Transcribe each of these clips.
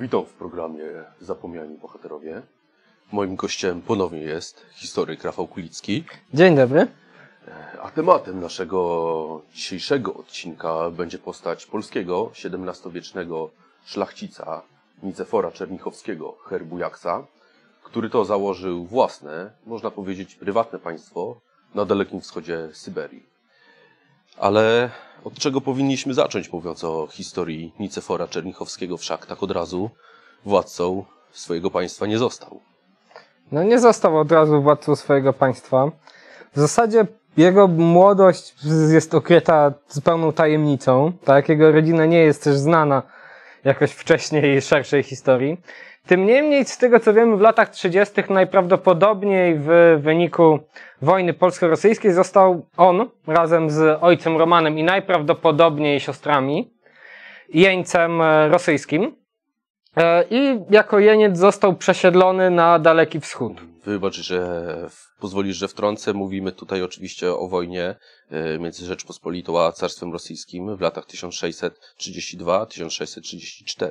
Witam w programie Zapomniani Bohaterowie. Moim gościem ponownie jest historyk Rafał Kulicki. Dzień dobry. E, a tematem naszego dzisiejszego odcinka będzie postać polskiego XVII-wiecznego szlachcica Nicefora Czernichowskiego Herbujaksa, który to założył własne, można powiedzieć prywatne państwo na Dalekim Wschodzie Syberii. Ale od czego powinniśmy zacząć, mówiąc o historii Nicefora Czernichowskiego? Wszak tak od razu władcą swojego państwa nie został. No nie został od razu władcą swojego państwa. W zasadzie jego młodość jest okryta zupełną tajemnicą, tak? Jego rodzina nie jest też znana jakoś wcześniej szerszej historii. Tym niemniej, z tego co wiemy, w latach 30. najprawdopodobniej w wyniku wojny polsko-rosyjskiej został on razem z ojcem Romanem i najprawdopodobniej siostrami jeńcem e, rosyjskim. E, i jako jeniec został przesiedlony na Daleki Wschód. Wybacz, że pozwolisz, że wtrącę. Mówimy tutaj oczywiście o wojnie e, między Rzeczpospolitą a Carstwem Rosyjskim w latach 1632-1634. Tak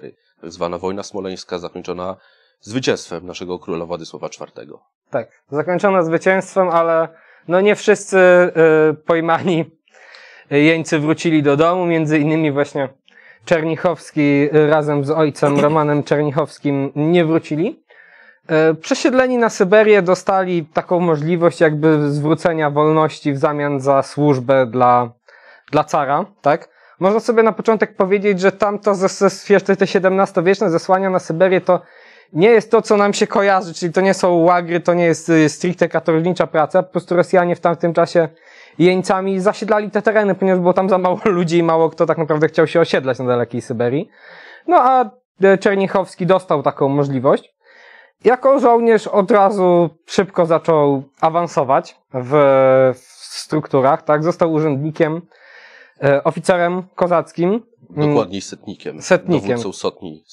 zwana wojna smoleńska zakończona zwycięstwem naszego króla Władysława IV. Tak, zakończona zwycięstwem, ale no nie wszyscy y, pojmani jeńcy wrócili do domu, między innymi właśnie Czernichowski razem z ojcem Romanem Czernichowskim nie wrócili. E, przesiedleni na Syberię dostali taką możliwość jakby zwrócenia wolności w zamian za służbę dla, dla cara, tak? Można sobie na początek powiedzieć, że tamto ze, te XVII-wieczne zesłania na Syberię to nie jest to, co nam się kojarzy, czyli to nie są łagry, to nie jest y, stricte katownicza praca. Po prostu Rosjanie w tamtym czasie jeńcami zasiedlali te tereny, ponieważ było tam za mało ludzi i mało kto tak naprawdę chciał się osiedlać na dalekiej Syberii. No a e, Czernichowski dostał taką możliwość. Jako żołnierz od razu szybko zaczął awansować w, w strukturach, tak? Został urzędnikiem, e, oficerem kozackim. Dokładniej setnikiem. Setnikiem. Dowódcą sotni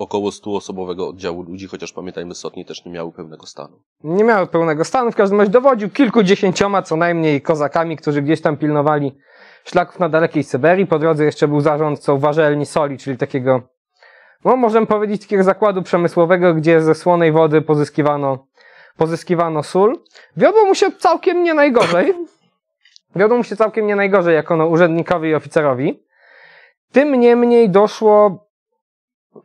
około 100-osobowego oddziału ludzi, chociaż pamiętajmy, Sotni też nie miały pełnego stanu. Nie miały pełnego stanu, w każdym razie dowodził kilkudziesięcioma co najmniej kozakami, którzy gdzieś tam pilnowali szlaków na dalekiej Syberii. Po drodze jeszcze był zarządcą warzelni soli, czyli takiego, no możemy powiedzieć, takiego zakładu przemysłowego, gdzie ze słonej wody pozyskiwano, pozyskiwano sól. Wiodło mu się całkiem nie najgorzej. Wiodło mu się całkiem nie najgorzej jako no, urzędnikowi i oficerowi. Tym niemniej doszło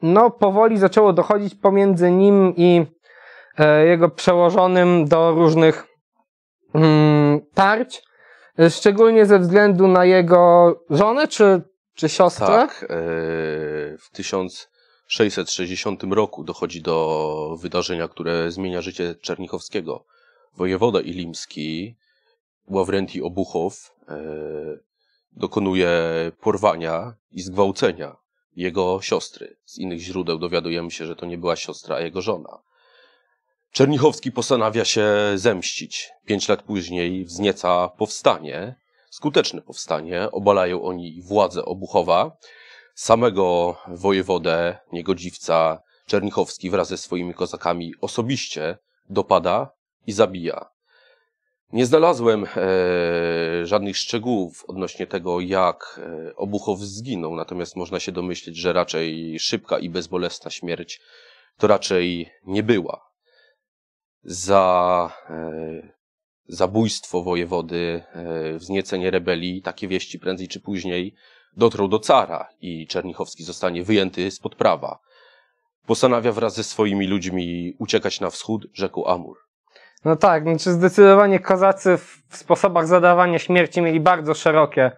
no, powoli zaczęło dochodzić pomiędzy nim i e, jego przełożonym do różnych mm, tarć, e, szczególnie ze względu na jego żonę czy, czy siostrę. Tak, e, w 1660 roku dochodzi do wydarzenia, które zmienia życie Czernichowskiego. Wojewoda ilimski, Ławrenti Obuchow, e, dokonuje porwania i zgwałcenia jego siostry. Z innych źródeł dowiadujemy się, że to nie była siostra, a jego żona. Czernichowski postanawia się zemścić. Pięć lat później wznieca powstanie, skuteczne powstanie. Obalają oni władzę Obuchowa. Samego wojewodę, niegodziwca Czernichowski wraz ze swoimi kozakami osobiście dopada i zabija. Nie znalazłem e, żadnych szczegółów odnośnie tego, jak e, Obuchow zginął, natomiast można się domyśleć, że raczej szybka i bezbolesna śmierć to raczej nie była. Za e, zabójstwo wojewody, e, wzniecenie rebelii, takie wieści prędzej czy później dotrą do cara i Czernichowski zostanie wyjęty spod prawa. Postanawia wraz ze swoimi ludźmi uciekać na wschód rzeku Amur. No tak, znaczy zdecydowanie kozacy w sposobach zadawania śmierci mieli bardzo szerokie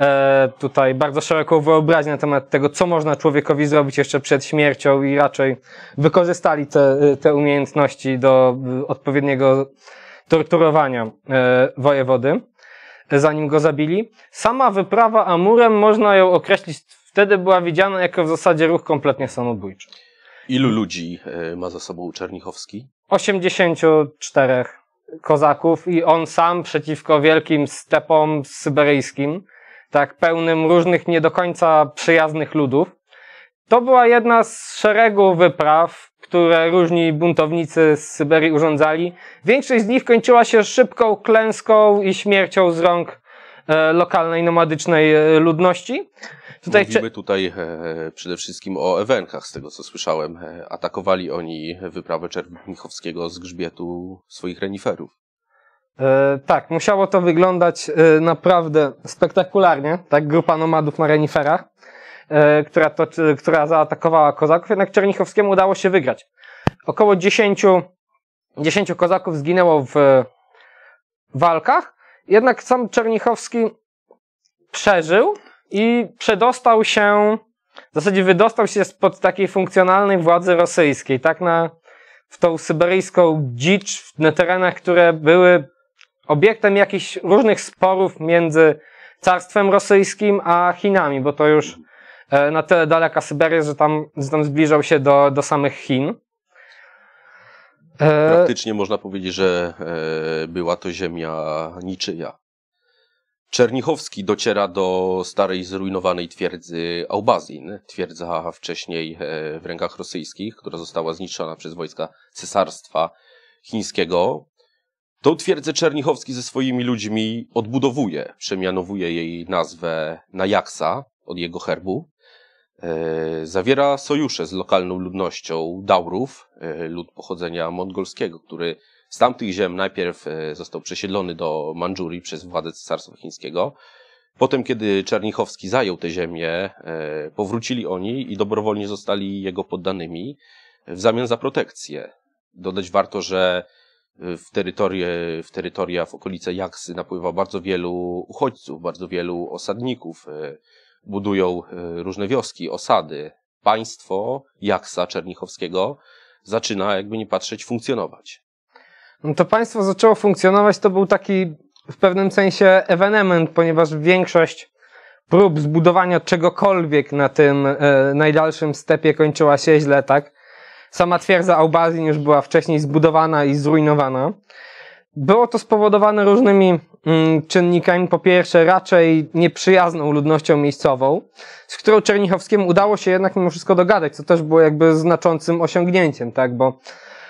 e, tutaj, bardzo szeroką wyobraźnię na temat tego, co można człowiekowi zrobić jeszcze przed śmiercią i raczej wykorzystali te, e, te umiejętności do e, odpowiedniego torturowania e, wojewody, e, zanim go zabili. Sama wyprawa Amurem można ją określić, wtedy była widziana jako w zasadzie ruch kompletnie samobójczy. Ilu ludzi ma za sobą Czernichowski? 84 kozaków i on sam przeciwko wielkim stepom syberyjskim, tak pełnym różnych nie do końca przyjaznych ludów. To była jedna z szeregu wypraw, które różni buntownicy z Syberii urządzali. Większość z nich kończyła się szybką klęską i śmiercią z rąk E, lokalnej, nomadycznej e, ludności. Tutaj Mówimy tutaj e, przede wszystkim o Ewenkach, z tego co słyszałem. E, atakowali oni wyprawę Czernichowskiego z grzbietu swoich reniferów. E, tak, musiało to wyglądać e, naprawdę spektakularnie, tak grupa nomadów na reniferach, która, to, która zaatakowała kozaków, jednak Czernichowskiemu udało się wygrać. Około 10, 10 kozaków zginęło w walkach, jednak sam Czernichowski przeżył i przedostał się, w zasadzie wydostał się spod takiej funkcjonalnej władzy rosyjskiej, tak na, w tą syberyjską dzicz, na terenach, które były obiektem jakichś różnych sporów między Carstwem Rosyjskim a Chinami, bo to już e, na tyle daleka Syberia, że tam, tam zbliżał się do, do samych Chin. E, Praktycznie można powiedzieć, że e, była to ziemia niczyja. Czernichowski dociera do starej, zrujnowanej twierdzy Aubazin, twierdza wcześniej e, w rękach rosyjskich, która została zniszczona przez wojska cesarstwa chińskiego. Tą twierdzę Czernichowski ze swoimi ludźmi odbudowuje, przemianowuje jej nazwę na Jaksa od jego herbu. E, zawiera sojusze z lokalną ludnością Daurów, e, lud pochodzenia mongolskiego, który z tamtych ziem najpierw e, został przesiedlony do Mandżurii przez władzę Cesarstwa Chińskiego. Potem, kiedy Czernichowski zajął te ziemię, powrócili oni i dobrowolnie zostali jego poddanymi w zamian za protekcję. Dodać warto, że w, terytorie, w terytoria, w okolice Jaksy napływa bardzo wielu uchodźców, bardzo wielu osadników, budują e, różne wioski, osady. Państwo Jaksa Czernichowskiego zaczyna, jakby nie patrzeć, funkcjonować. No to państwo zaczęło funkcjonować, to był taki w pewnym sensie ewenement, ponieważ większość prób zbudowania czegokolwiek na tym e, najdalszym stepie kończyła się źle, tak? Sama twierdza Aubazin już była wcześniej zbudowana i zrujnowana. Było to spowodowane różnymi mm, czynnikami. Po pierwsze, raczej nieprzyjazną ludnością miejscową, z którą Czernichowskiemu udało się jednak mimo wszystko dogadać, co też było jakby znaczącym osiągnięciem, tak? Bo,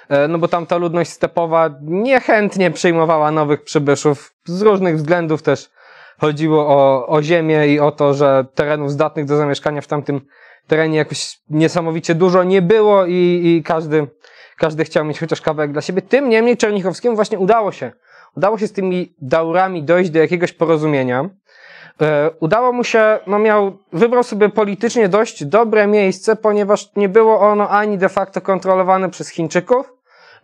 e, no bo tamta ludność stepowa niechętnie przyjmowała nowych przybyszów z różnych względów też. Chodziło o, o ziemię i o to, że terenów zdatnych do zamieszkania w tamtym terenie jakoś niesamowicie dużo nie było i, i każdy każdy chciał mieć chociaż kawałek dla siebie. Tym niemniej Czernichowskiemu właśnie udało się. Udało się z tymi daurami dojść do jakiegoś porozumienia. E, udało mu się, no miał, wybrał sobie politycznie dość dobre miejsce, ponieważ nie było ono ani de facto kontrolowane przez Chińczyków,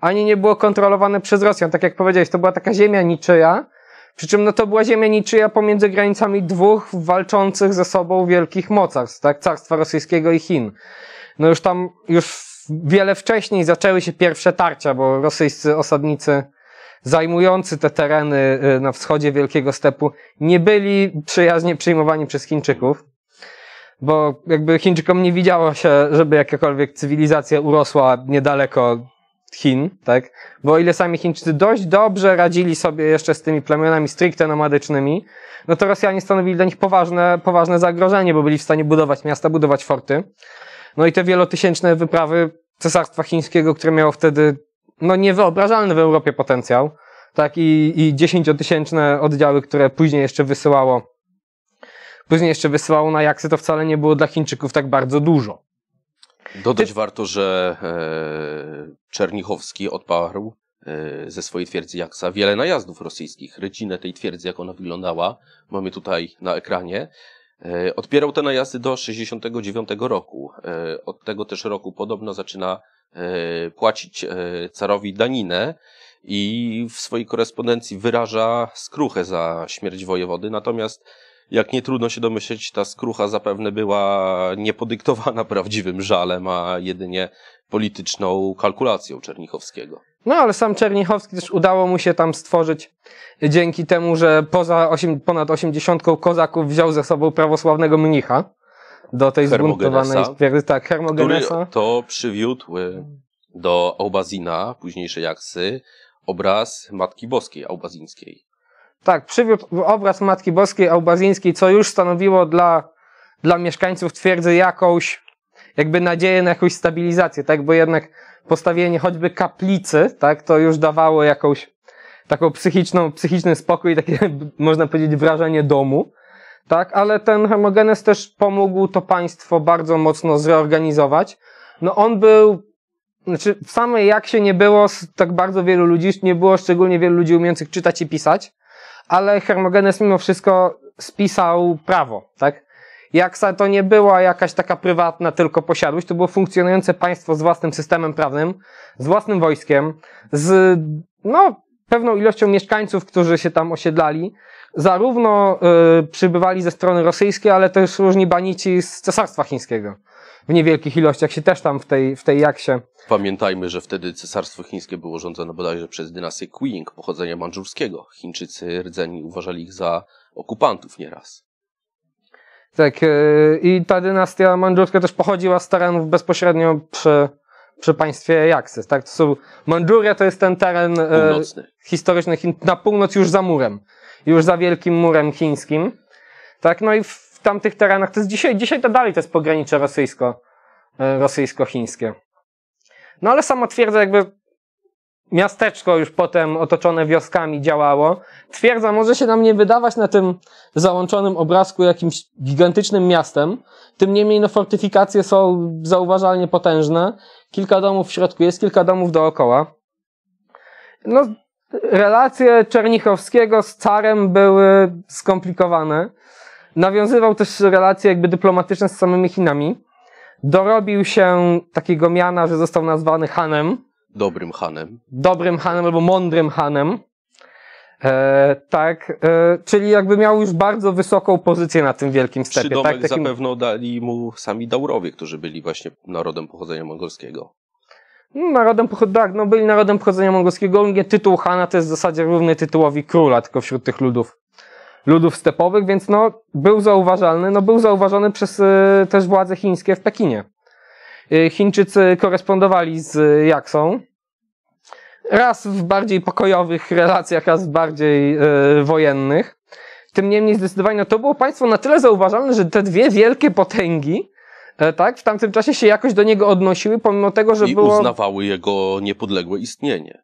ani nie było kontrolowane przez Rosjan. Tak jak powiedziałeś, to była taka ziemia niczyja. Przy czym no to była ziemia niczyja pomiędzy granicami dwóch walczących ze sobą wielkich mocarstw, tak? Carstwa Rosyjskiego i Chin. No już tam, już wiele wcześniej zaczęły się pierwsze tarcia, bo rosyjscy osadnicy zajmujący te tereny y, na wschodzie Wielkiego Stepu nie byli przyjaźnie przyjmowani przez Chińczyków, bo jakby Chińczykom nie widziało się, żeby jakakolwiek cywilizacja urosła niedaleko Chin, tak? Bo o ile sami Chińczycy dość dobrze radzili sobie jeszcze z tymi plemionami stricte nomadycznymi, no to Rosjanie stanowili dla nich poważne, poważne zagrożenie, bo byli w stanie budować miasta, budować forty. No i te wielotysięczne wyprawy Cesarstwa Chińskiego, które miało wtedy no, niewyobrażalny w Europie potencjał, tak, i, i dziesięciotysięczne oddziały, które później jeszcze wysyłało, później jeszcze wysyłało na jaksy, to wcale nie było dla Chińczyków tak bardzo dużo. Dodać Ty... warto, że e, Czernichowski odparł e, ze swojej twierdzy Jaksa wiele najazdów rosyjskich. Rodzinę tej twierdzy, jak ona wyglądała, mamy tutaj na ekranie. E, odpierał te najazdy do 69 roku. E, od tego też roku podobno zaczyna e, płacić carowi daninę i w swojej korespondencji wyraża skruchę za śmierć wojewody. Natomiast jak nie trudno się domyśleć, ta skrucha zapewne była niepodyktowana prawdziwym żalem, a jedynie polityczną kalkulacją Czernichowskiego. No ale sam Czernichowski też udało mu się tam stworzyć dzięki temu, że poza osiem, ponad 80 kozaków wziął ze sobą prawosławnego mnicha do tej zbuntowanej twierdzy, tak, Hermogenesa. to przywiódł y, do Aubazina, późniejszej Jaksy, obraz Matki Boskiej Aubazińskiej. Tak, przywiódł obraz Matki Boskiej Aubazińskiej, co już stanowiło dla, dla mieszkańców twierdzy jakąś jakby nadzieję na jakąś stabilizację, tak? Bo jednak postawienie choćby kaplicy, tak? To już dawało jakąś taką psychiczną, psychiczny spokój, takie można powiedzieć wrażenie domu, tak? Ale ten Hermogenes też pomógł to państwo bardzo mocno zreorganizować. No on był znaczy, w samej jak się nie było tak bardzo wielu ludzi, nie było szczególnie wielu ludzi umiejących czytać i pisać, ale Hermogenes mimo wszystko spisał prawo, tak? Jak to nie była jakaś taka prywatna tylko posiadłość, to było funkcjonujące państwo z własnym systemem prawnym, z własnym wojskiem, z no, pewną ilością mieszkańców, którzy się tam osiedlali. Zarówno y, przybywali ze strony rosyjskiej, ale też różni banici z Cesarstwa Chińskiego. W niewielkich ilościach się też tam w tej, w tej jaksie. Pamiętajmy, że wtedy Cesarstwo Chińskie było rządzone bodajże przez dynastię Qing pochodzenia mandżurskiego. Chińczycy rdzeni uważali ich za okupantów nieraz. Tak, e, i ta dynastia mandżurska też pochodziła z terenów bezpośrednio przy, przy państwie Jaksys. Tak? To są, Mandżuria to jest ten teren e, Północny. historyczny Chin, na północ już za murem, już za wielkim murem chińskim. Tak, no i w tamtych terenach, to jest dzisiaj, dzisiaj to dalej to jest pogranicze rosyjsko, e, rosyjsko-chińskie. No ale sama twierdza jakby miasteczko już potem otoczone wioskami działało. Twierdza może się nam nie wydawać na tym załączonym obrazku jakimś gigantycznym miastem. Tym niemniej no, fortyfikacje są zauważalnie potężne. Kilka domów w środku jest, kilka domów dookoła. No, relacje Czernichowskiego z carem były skomplikowane. Nawiązywał też relacje jakby dyplomatyczne z samymi Chinami. Dorobił się takiego miana, że został nazwany Hanem Dobrym Hanem. Dobrym Hanem albo mądrym Hanem. E, tak, e, czyli jakby miał już bardzo wysoką pozycję na tym wielkim stepie. Przydomek tak, takim... zapewne dali mu sami Daurowie, którzy byli właśnie narodem pochodzenia mongolskiego. Mm, narodem, tak, no byli narodem pochodzenia mongolskiego. Nie tytuł Hana to jest w zasadzie równy tytułowi króla, tylko wśród tych ludów, ludów stepowych, więc no, był zauważalny, no był zauważony przez y, też władze chińskie w Pekinie. Y, Chińczycy korespondowali z y, Jaksą. Raz w bardziej pokojowych relacjach, raz w bardziej y, wojennych. Tym niemniej zdecydowanie no to było państwo na tyle zauważalne, że te dwie wielkie potęgi e, tak, w tamtym czasie się jakoś do niego odnosiły, pomimo tego, że I było... uznawały jego niepodległe istnienie.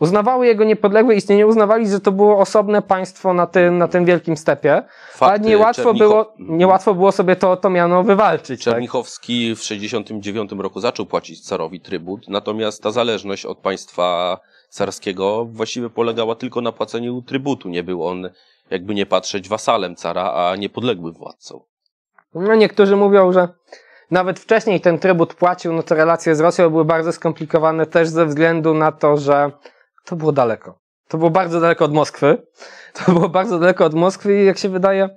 Uznawały jego niepodległe istnienie, uznawali, że to było osobne państwo na tym, na tym wielkim stepie. Fakty, ale niełatwo, Czernicho... było, niełatwo było sobie to, to miano wywalczyć. Tak? Czernichowski tak? w 69 roku zaczął płacić carowi trybut, natomiast ta zależność od państwa carskiego właściwie polegała tylko na płaceniu trybutu. Nie był on, jakby nie patrzeć, wasalem cara, a niepodległym władcą. No niektórzy mówią, że nawet wcześniej ten trybut płacił, no to relacje z Rosją były bardzo skomplikowane też ze względu na to, że to było daleko. To było bardzo daleko od Moskwy. To było bardzo daleko od Moskwy i jak się wydaje,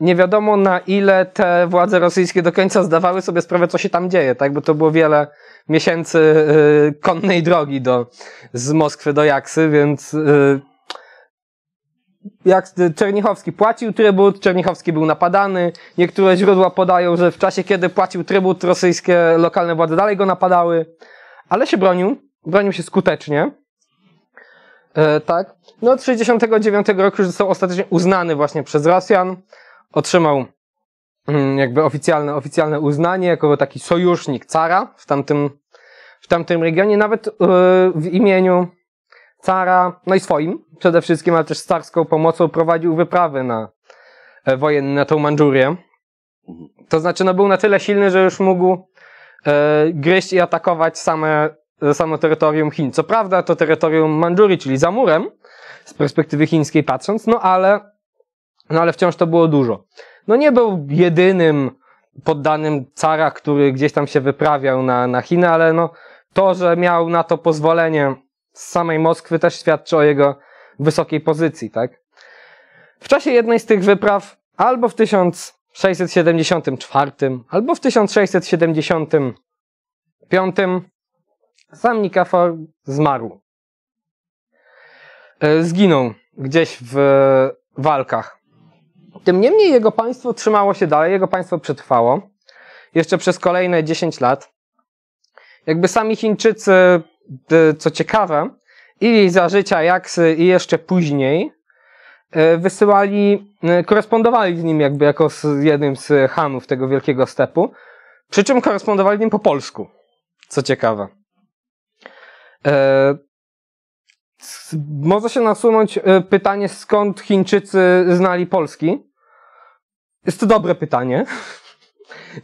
nie wiadomo na ile te władze rosyjskie do końca zdawały sobie sprawę, co się tam dzieje, tak? Bo to było wiele miesięcy yy, konnej drogi do, z Moskwy do Jaksy, więc yy, jak Czernichowski płacił trybut, Czernichowski był napadany. Niektóre źródła podają, że w czasie, kiedy płacił trybut, rosyjskie lokalne władze dalej go napadały, ale się bronił, bronił się skutecznie. E, tak. No od 69 roku już został ostatecznie uznany właśnie przez Rosjan. Otrzymał mm, jakby oficjalne, oficjalne uznanie jako taki sojusznik cara w tamtym, w tamtym regionie, nawet e, w imieniu cara, no i swoim przede wszystkim, ale też z carską pomocą prowadził wyprawy na e, wojenne, na tą Mandżurię. Mhm. To znaczy, no był na tyle silny, że już mógł e, gryźć i atakować same za samo terytorium Chin. Co prawda to terytorium Mandżurii, czyli za murem, z perspektywy chińskiej patrząc, no ale, no ale wciąż to było dużo. No nie był jedynym poddanym cara, który gdzieś tam się wyprawiał na, na Chiny, ale no to, że miał na to pozwolenie z samej Moskwy też świadczy o jego wysokiej pozycji, tak? W czasie jednej z tych wypraw albo w 1674, albo w 1675 sam Nikafor zmarł. E, zginął gdzieś w e, walkach. Tym niemniej jego państwo trzymało się dalej, jego państwo przetrwało jeszcze przez kolejne 10 lat. Jakby sami Chińczycy, e, co ciekawe, i za życia Jaksy i jeszcze później wysyłali, korespondowali z nim jakby jako z jednym z Hanów tego wielkiego stepu, przy czym korespondowali z nim po polsku, co ciekawe. E, może się nasunąć e, pytanie, skąd Chińczycy znali Polski? Jest to dobre pytanie.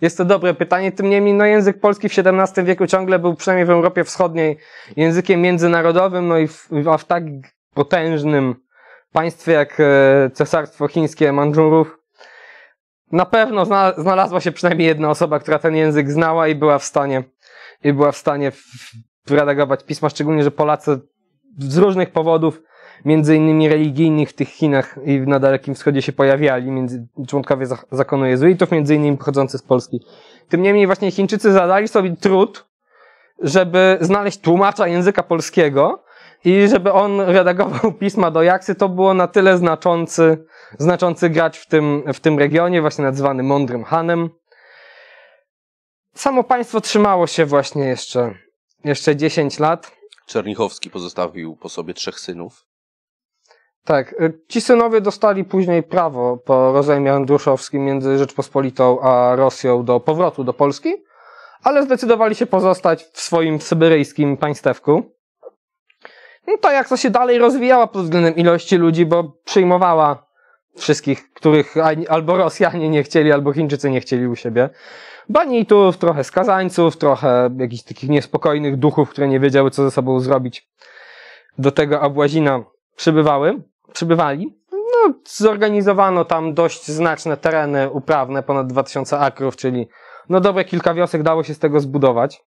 Jest to dobre pytanie. Tym niemniej, no, język polski w XVII wieku ciągle był, przynajmniej w Europie Wschodniej, językiem międzynarodowym, no i w, a w tak potężnym państwie jak e, Cesarstwo Chińskie Mandżurów, na pewno znalazła się przynajmniej jedna osoba, która ten język znała i była w stanie, i była w stanie wyredagować pisma, szczególnie, że Polacy z różnych powodów, między innymi religijnych w tych Chinach i na Dalekim Wschodzie się pojawiali, między, członkowie zakonu jezuitów, między innymi pochodzący z Polski. Tym niemniej właśnie Chińczycy zadali sobie trud, żeby znaleźć tłumacza języka polskiego i żeby on redagował pisma do Jaksy, to było na tyle znaczący, znaczący grać w tym, w tym regionie, właśnie nazywany mądrym Hanem. Samo państwo trzymało się właśnie jeszcze jeszcze 10 lat. Czernichowski pozostawił po sobie trzech synów. Tak. Y, ci synowie dostali później prawo po rozejmie Andruszowskim między Rzeczpospolitą a Rosją do powrotu do Polski, ale zdecydowali się pozostać w swoim syberyjskim państewku. No jak to się dalej rozwijała pod względem ilości ludzi, bo przyjmowała wszystkich, których albo Rosjanie nie chcieli, albo Chińczycy nie chcieli u siebie banitów, trochę skazańców, trochę jakichś takich niespokojnych duchów, które nie wiedziały, co ze sobą zrobić. Do tego Abłazina przybywały, przybywali. No, zorganizowano tam dość znaczne tereny uprawne, ponad 2000 akrów, czyli no dobre kilka wiosek dało się z tego zbudować.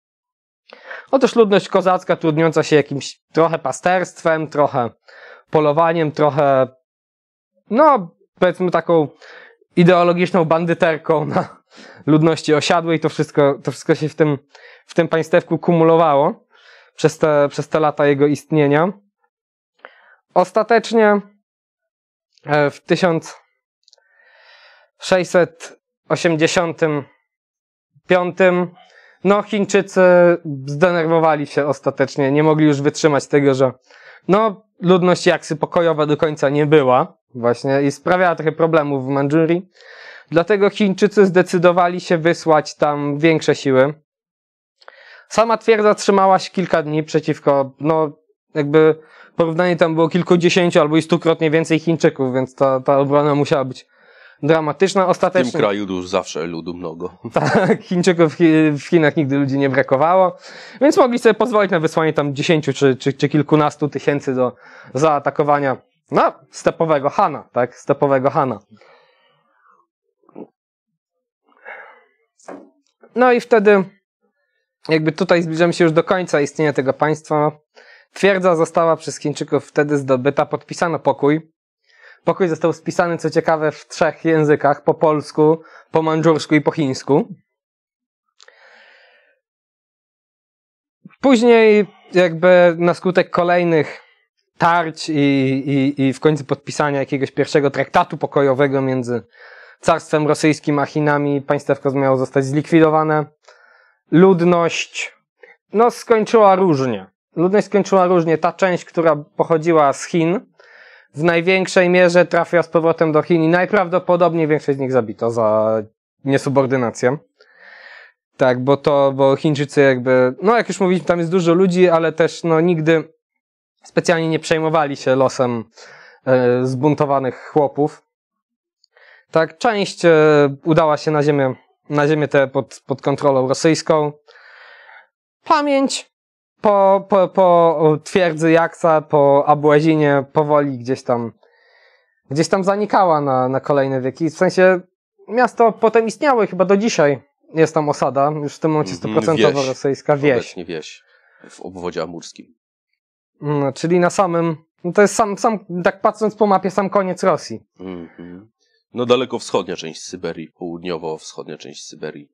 Otóż ludność kozacka trudniąca się jakimś trochę pasterstwem, trochę polowaniem, trochę no powiedzmy taką ideologiczną bandyterką na ludności osiadłej. To wszystko, to wszystko się w tym, w tym państewku kumulowało przez te, przez te lata jego istnienia. Ostatecznie e, w 1685 no Chińczycy zdenerwowali się ostatecznie, nie mogli już wytrzymać tego, że no ludność jaksy pokojowa do końca nie była właśnie i sprawiała trochę problemów w Mandżurii. Dlatego Chińczycy zdecydowali się wysłać tam większe siły. Sama twierdza trzymała się kilka dni przeciwko, no jakby porównanie tam było kilkudziesięciu albo i stukrotnie więcej Chińczyków, więc ta, ta obrona musiała być dramatyczna. Ostatecznie... W tym kraju już zawsze ludu mnogo. Tak, Chińczyków w Chinach nigdy ludzi nie brakowało, więc mogli sobie pozwolić na wysłanie tam dziesięciu czy, czy, czy kilkunastu tysięcy do zaatakowania no, stepowego Hana, tak? Stepowego Hana. No i wtedy, jakby tutaj zbliżamy się już do końca istnienia tego państwa. Twierdza została przez Chińczyków wtedy zdobyta, podpisano pokój. Pokój został spisany, co ciekawe, w trzech językach: po polsku, po mandżursku i po chińsku. Później, jakby na skutek kolejnych tarć i, i, i w końcu podpisania jakiegoś pierwszego traktatu pokojowego między carstwem rosyjskim a Chinami. Państewko miało zostać zlikwidowane. Ludność no, skończyła różnie. Ludność skończyła różnie. Ta część, która pochodziła z Chin, w największej mierze trafia z powrotem do Chin i najprawdopodobniej większość z nich zabito za niesubordynację. Tak, bo to, bo Chińczycy jakby, no jak już mówiliśmy, tam jest dużo ludzi, ale też no nigdy specjalnie nie przejmowali się losem e, zbuntowanych chłopów. Tak, część e, udała się na ziemię, na ziemię tę pod, pod kontrolą rosyjską. Pamięć po, po, po twierdzy Jaksa, po Abłazinie powoli gdzieś tam, gdzieś tam zanikała na, na kolejne wieki. W sensie miasto potem istniało chyba do dzisiaj. Jest tam osada, już w tym momencie 100% mm, rosyjska wieś. Obecnie wieś w obwodzie amurskim. No, czyli na samym, no to jest sam, sam, tak patrząc po mapie, sam koniec Rosji. Mm -hmm. No daleko wschodnia część Syberii, południowo-wschodnia część Syberii.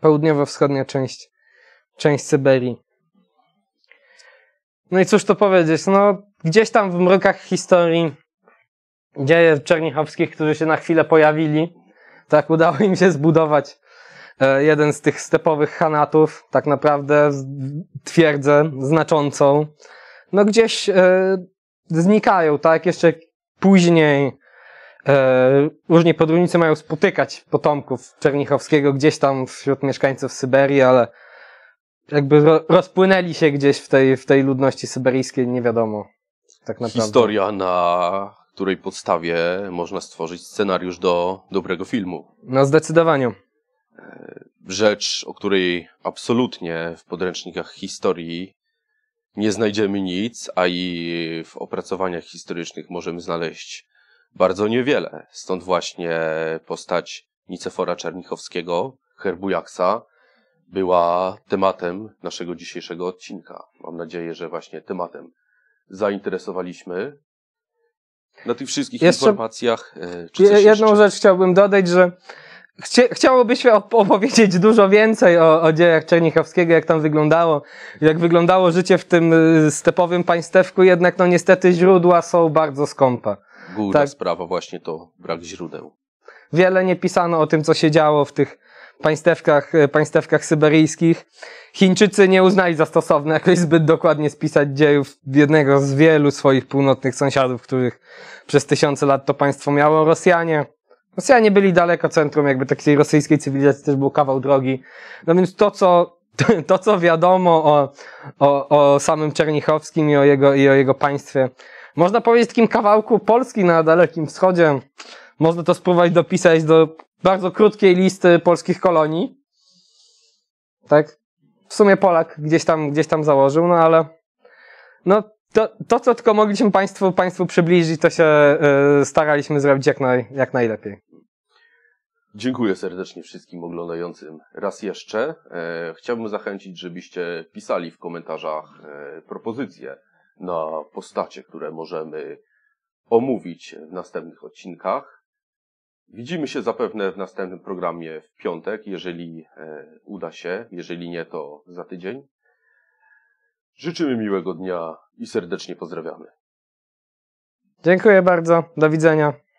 Południowo-wschodnia część, część Syberii. No i cóż to powiedzieć, no gdzieś tam w mrokach historii dzieje czernichowskich, którzy się na chwilę pojawili, tak udało im się zbudować e, jeden z tych stepowych hanatów, tak naprawdę twierdzę znaczącą, no gdzieś e, znikają, tak? Jeszcze później e, różni podróżnicy mają spotykać potomków Czernichowskiego gdzieś tam wśród mieszkańców Syberii, ale jakby ro, rozpłynęli się gdzieś w tej, w tej ludności syberyjskiej, nie wiadomo. Tak naprawdę. Historia, na której podstawie można stworzyć scenariusz do dobrego filmu. No zdecydowanie. E, rzecz, o której absolutnie w podręcznikach historii nie znajdziemy nic, a i w opracowaniach historycznych możemy znaleźć bardzo niewiele. Stąd właśnie postać Nicefora Czernichowskiego, Herbujaksa, była tematem naszego dzisiejszego odcinka. Mam nadzieję, że właśnie tematem zainteresowaliśmy. Na tych wszystkich jeszcze, informacjach. E, jedną jeszcze... rzecz chciałbym dodać, że Chcie, chciałoby się opowiedzieć dużo więcej o, o dziejach Czernichowskiego, jak tam wyglądało, jak wyglądało życie w tym y, stepowym państewku, jednak no niestety źródła są bardzo skąpe. Główna tak. sprawa właśnie to brak źródeł. Wiele nie pisano o tym, co się działo w tych państewkach, y, państewkach syberyjskich. Chińczycy nie uznali za stosowne jakoś zbyt dokładnie spisać dziejów jednego z wielu swoich północnych sąsiadów, których przez tysiące lat to państwo miało. Rosjanie Rosjanie no byli daleko centrum jakby takiej rosyjskiej cywilizacji, też był kawał drogi. No więc to, co, to, co wiadomo o, o, o samym Czernichowskim i o, jego, i o jego państwie, można powiedzieć takim kawałku Polski na Dalekim Wschodzie. Można to spróbować dopisać do bardzo krótkiej listy polskich kolonii. Tak? W sumie Polak gdzieś tam, gdzieś tam założył, no ale no to, to, co tylko mogliśmy Państwu, państwu przybliżyć, to się y, staraliśmy zrobić jak, naj, jak najlepiej. Dziękuję serdecznie wszystkim oglądającym raz jeszcze. E, chciałbym zachęcić, żebyście pisali w komentarzach e, propozycje na postacie, które możemy omówić w następnych odcinkach. Widzimy się zapewne w następnym programie w piątek, jeżeli e, uda się, jeżeli nie, to za tydzień. Życzymy miłego dnia i serdecznie pozdrawiamy. Dziękuję bardzo. Do widzenia.